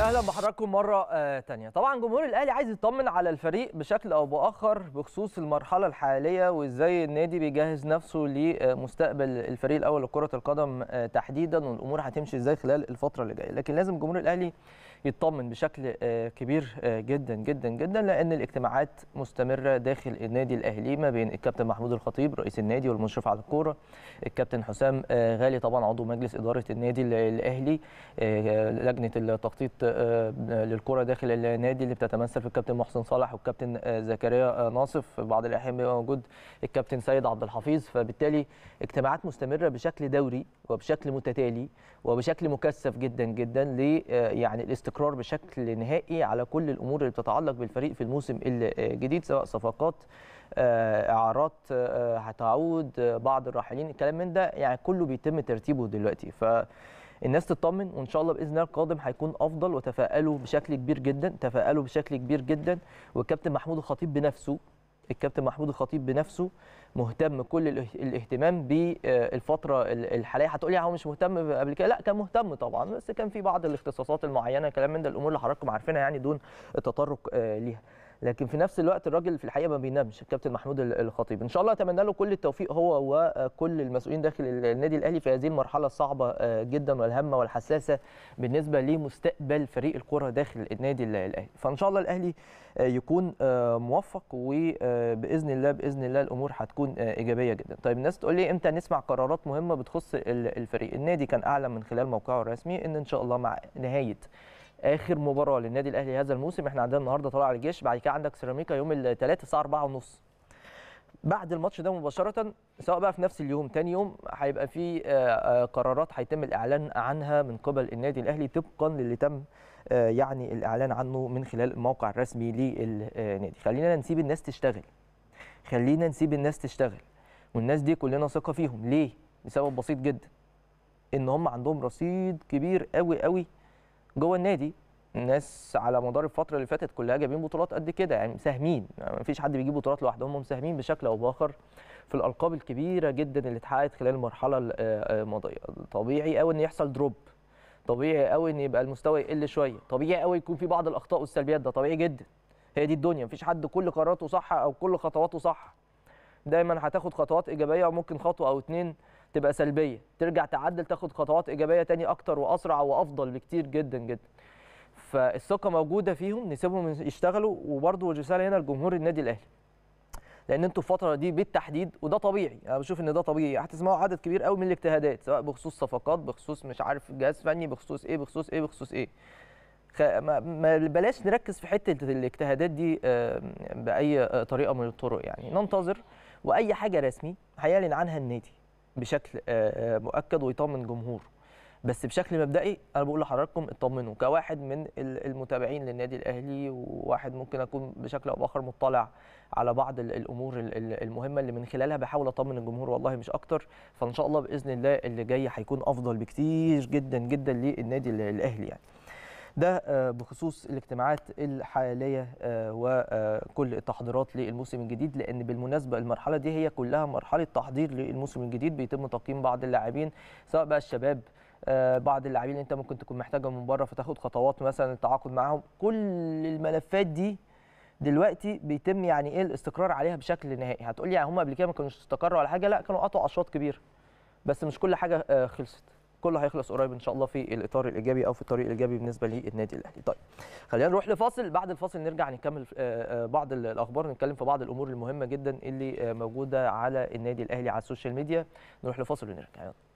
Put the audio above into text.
اهلا بحضراتكم مره آه، تانية طبعا جمهور الاهلي عايز يطمن على الفريق بشكل او باخر بخصوص المرحله الحاليه وازاي النادي بيجهز نفسه لمستقبل الفريق الاول لكره القدم آه، تحديدا والامور هتمشي ازاي خلال الفتره اللي جايه لكن لازم جمهور الاهلي يطمن بشكل آه، كبير آه، جدا جدا جدا لان الاجتماعات مستمره داخل النادي الاهلي ما بين الكابتن محمود الخطيب رئيس النادي والمشرف على الكوره الكابتن حسام آه، غالي طبعا عضو مجلس اداره النادي الاهلي لجنه التخطيط للكوره داخل النادي اللي بتتمثل في الكابتن محسن صالح والكابتن زكريا ناصف بعض الاحيان بيبقى موجود الكابتن سيد عبد الحفيظ فبالتالي اجتماعات مستمره بشكل دوري وبشكل متتالي وبشكل مكثف جدا جدا ل يعني الاستقرار استقرار بشكل نهائي على كل الامور اللي بتتعلق بالفريق في الموسم الجديد سواء صفقات آه، اعارات آه، هتعود آه، بعض الراحلين الكلام من ده يعني كله بيتم ترتيبه دلوقتي ف الناس تطمن وان شاء الله باذن الله القادم هيكون افضل وتفائلوا بشكل كبير جدا تفائلوا بشكل كبير جدا والكابتن محمود الخطيب بنفسه الكابتن محمود الخطيب بنفسه مهتم كل الاهتمام بالفتره الحاليه هتقولي هو مش مهتم قبل كده لا كان مهتم طبعا بس كان في بعض الاختصاصات المعينه كلام من ده الامور اللي حضراتكم عارفينها يعني دون التطرق آه، ليها لكن في نفس الوقت الراجل في الحقيقه ما بينامش الكابتن محمود الخطيب ان شاء الله اتمنى له كل التوفيق هو وكل المسؤولين داخل النادي الاهلي في هذه المرحله الصعبه آه، جدا والهامه والحساسه بالنسبه لمستقبل فريق الكره داخل النادي الاهلي فان شاء الله الاهلي آه، يكون آه، موفق وباذن الله باذن الله الامور هتكون ايجابيه جدا طيب الناس تقول لي امتى نسمع قرارات مهمه بتخص الفريق النادي كان اعلن من خلال موقعه الرسمي ان ان شاء الله مع نهايه اخر مباراه للنادي الاهلي هذا الموسم احنا عندنا النهارده طلع على الجيش بعد كده عندك سيراميكا يوم الثلاثاء الساعه 4 ونص بعد الماتش ده مباشره سواء بقى في نفس اليوم تاني يوم هيبقى في آه، آه، قرارات هيتم الاعلان عنها من قبل النادي الاهلي طبقا للي تم آه، يعني الاعلان عنه من خلال الموقع الرسمي للنادي خلينا نسيب الناس تشتغل خلينا نسيب الناس تشتغل والناس دي كلنا ثقه فيهم ليه لسبب بسيط جدا ان هم عندهم رصيد كبير قوي قوي جوه النادي الناس على مدار الفتره اللي فاتت كلها جايبين بطولات قد كده يعني مساهمين يعني مفيش حد بيجيب بطولات لوحده هم مساهمين بشكل او باخر في الالقاب الكبيره جدا اللي اتحققت خلال المرحله آه، آه، الماضيه طبيعي قوي ان يحصل دروب طبيعي قوي ان يبقى المستوى يقل شويه طبيعي قوي يكون في بعض الاخطاء والسلبيات ده طبيعي جدا هي دي الدنيا مفيش حد كل قراراته صح او كل خطواته صح دايما هتاخد خطوات ايجابيه وممكن خطوه او اتنين تبقى سلبيه ترجع تعدل تاخد خطوات ايجابيه تاني اكتر واسرع وافضل بكتير جدا جدا فالثقه موجوده فيهم نسيبهم يشتغلوا وبرده رساله هنا لجمهور النادي الاهلي لان انتوا الفتره دي بالتحديد وده طبيعي انا بشوف ان ده طبيعي هتسمعوا عدد كبير قوي من الاجتهادات سواء بخصوص صفقات بخصوص مش عارف جهاز فني بخصوص ايه بخصوص ايه بخصوص ايه خ... ما... بلاش نركز في حته الاجتهادات دي باي آه، طريقه من الطرق يعني ننتظر واي حاجه رسمي هيعلن عنها النادي بشكل آه، آه، مؤكد ويطمن جمهوره بس بشكل مبدئي انا بقول لحضراتكم اطمنوا كواحد من المتابعين للنادي الاهلي وواحد ممكن اكون بشكل او باخر مطلع على بعض الامور المهمه اللي من خلالها بحاول اطمن الجمهور والله مش اكتر فان شاء الله باذن الله اللي جاي هيكون افضل بكتير جدا جدا للنادي الاهلي يعني ده آه، بخصوص الاجتماعات الحاليه آه، وكل التحضيرات للموسم الجديد لان بالمناسبه المرحله دي هي كلها مرحله تحضير للموسم الجديد بيتم تقييم بعض اللاعبين سواء بقى الشباب آه، بعض اللاعبين اللي انت ممكن تكون محتاجه من بره فتاخد خطوات مثلا التعاقد معاهم كل الملفات دي دلوقتي بيتم يعني ايه الاستقرار عليها بشكل نهائي هتقول لي يعني هم قبل كده ما كانوش استقروا على حاجه لا كانوا قطعوا اشواط كبيره بس مش كل حاجه خلصت كله هيخلص قريب ان شاء الله في الاطار الايجابي او في الطريق الايجابي بالنسبه للنادي الاهلي طيب خلينا نروح لفاصل بعد الفاصل نرجع نكمل آه، آه، بعض الاخبار نتكلم في بعض الامور المهمه جدا اللي آه، موجوده على النادي الاهلي على السوشيال ميديا نروح لفاصل ونرجع يلا